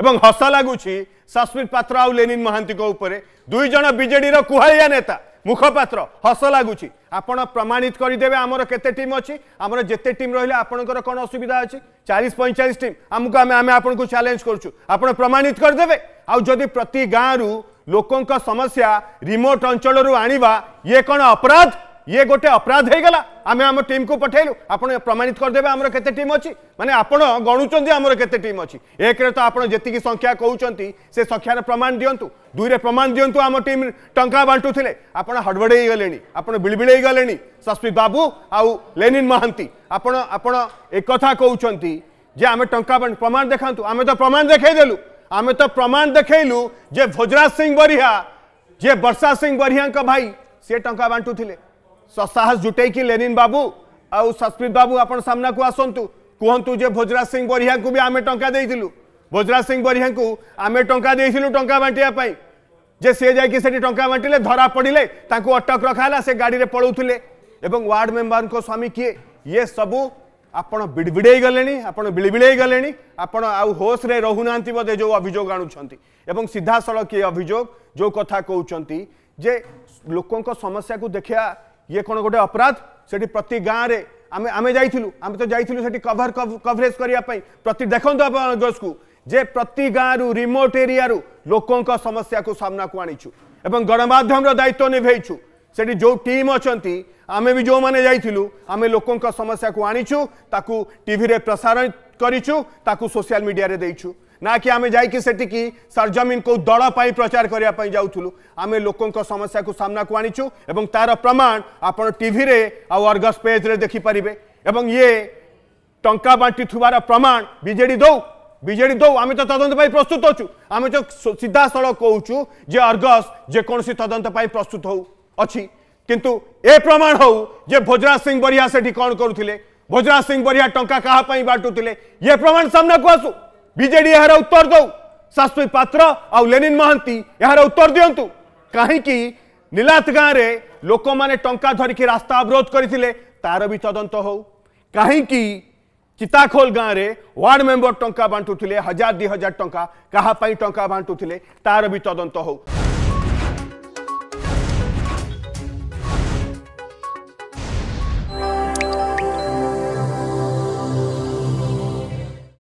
এবং হস লাগুচি সাসপিত পাত্র অউ লেনিন মহান্তি কো উপরে দুই জন বিজেডি র কুহাইয়া নেতা মুখপাত্র হস লাগুচি आपण প্রমাণিত করি দেবে আমরো কতে টিম আছে আমরো জেতে টিম রইলে आपणক কোন অসুবিধা আছে 40 45 টিম আমুক আমি আমি आपणক চ্যালেঞ্জ করছু आपण প্রমাণিত কর দেবে আউ যদি প্রতি গাঁড়ু লোকଙ୍କ সমস্যা রিমোট অঞ্চলরু আনিবা ইয়ে কোন অপরাধ ये गोटे अपराध गला आम आम टीम को पठेलु आप प्रमाणित करदे आमर के टीम अच्छी मैंने आपड़ गणुंट आमर के टीम अच्छी एक तो आप जी संख्या कौन से संख्यार प्रमाण दिंतु दुईरे प्रमाण दिंतु आम टीम टा बांटुले आप हड़बड़गले आपड़बिड़गले सस्मित बाबू आउ लेनिन महांती आप आपण एक कौन जे आम टा प्रमाण देखा आम तो प्रमाण देखेदेलु आम तो प्रमाण देखेलु जे भोजराज सिंह बरिया जे वर्षा सिंह बरिहा भाई सी टा बांटुले ससाहस जुटे कि लेनिन बाबू आउ सस्मित बाबू आपन सामना को आसतु कहतु जे भोजराज सिंह बढ़िया को भी आम टा देलु भोजराज सिंह बढ़िया को आम टा देलु टा बांटापी जे सी जाए टाँह बांटिले धरा पड़े अटक रखाला से गाड़ी में पलाऊ एवं वार्ड मेम्बर स्वामी किए ये सब आपड़ बिड़बिड़ गले आपड़बिड़गले आपड़ आउ होश्रे रोना बोधे जो अभोग आणुंट सीधा सड़क ये अभोग जो कथा कहते जे लोक समस्या को देखा ये कौन गोटे अपराध से प्रति गाँव में आम आम जाइलु आम तो जाइलु कभर कभरेज करने प्रति देखु आप जोश को जे प्रति गाँव रिमोट एरिया लोकों समस्या को सामना को आनीचु एवं गणमाध्यम दायित्व निभेचु सेठी जो टीम अच्छा आम भी जो मैंने जाइलु आम लोकों समस्या को आनीचु ताकू टीवी रे प्रसारण करूँ मीडिया देचु ना कि आम जा सरजमीन को दल प्रचार करने जाऊँ आम लोक समस्या को सामना को आनीचु एवं तार प्रमाण आपड़ टीवी आर्गस पेज्रे देखिपारे एवं ये टा बांटी प्रमाण विजेडी दौ विजेडी दौ आम तो तदंत प्रस्तुत अच्छु आम तो सीधा सड़क कहचु जे अर्गस जेकोसी तदंत प्रस्तुत हो किंतु ए प्रमाण हो जे भोजराज सिंह बरिया से कौन करुले भोजराज सिंह बरिया टा क्या बांटुले ये प्रमाण सामना को आसू विजेड यार उत्तर दौ शाश्वत पात्र आनीन महांती यार उत्तर दिंतु कहीं नीलाथ गाँव में लोक मैंने टा धरिकी रास्ता अवरोध करते तार भी तदंत हो कहीं चिताखोल गाँव में वार्ड मेम्बर टाँह बांटुले हजार दि हजार टाँह क्या टाँह बांटुले तार भी तदंत हो